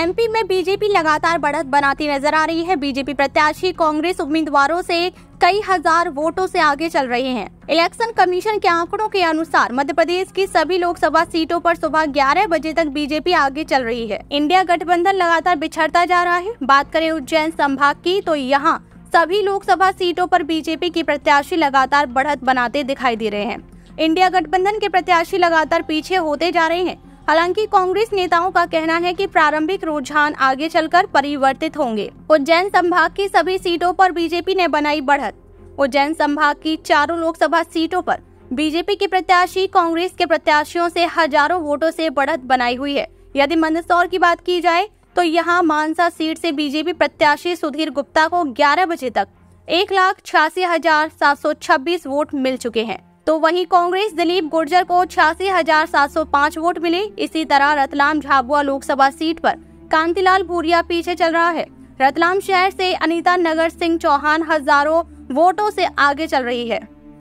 MP में BJP लगातार बढ़त बनाती नजर आ रही है बीजेपी प्रत्याशी कांग्रेस उम्मीदवारों से कई हजार वोटों से आगे चल रहे हैं इलेक्शन कमीशन के आंकड़ों के अनुसार मध्य प्रदेश की सभी लोकसभा सीटों पर सुबह 11 बजे तक बीजेपी आगे चल रही है इंडिया गठबंधन लगातार बिछड़ता जा रहा है बात करें उज्जैन संभाग की तो यहाँ सभी लोकसभा सीटों पर बीजेपी की प्रत्याशी लगातार बढ़त बनाते दिखाई दे रहे हैं इंडिया गठबंधन के प्रत्याशी लगातार पीछे होते जा रहे हैं हालांकि कांग्रेस नेताओं का कहना है कि प्रारंभिक रुझान आगे चलकर परिवर्तित होंगे उज्जैन संभाग की सभी सीटों पर बीजेपी ने बनाई बढ़त उज्जैन संभाग की चारों लोकसभा सीटों पर बीजेपी के प्रत्याशी कांग्रेस के प्रत्याशियों से हजारों वोटों से बढ़त बनाई हुई है यदि मंदसौर की बात की जाए तो यहाँ मानसा सीट से बीजेपी प्रत्याशी सुधीर गुप्ता को 11 बजे तक एक लाख छियासी हजार सात सौ छब्बीस वोट मिल चुके हैं तो वहीं कांग्रेस दिलीप गुर्जर को छियासी वोट मिले इसी तरह रतलाम झाबुआ लोकसभा सीट पर कांतिलाल भूरिया पीछे चल रहा है रतलाम शहर से अनीता नगर सिंह चौहान हजारों वोटों से आगे चल रही है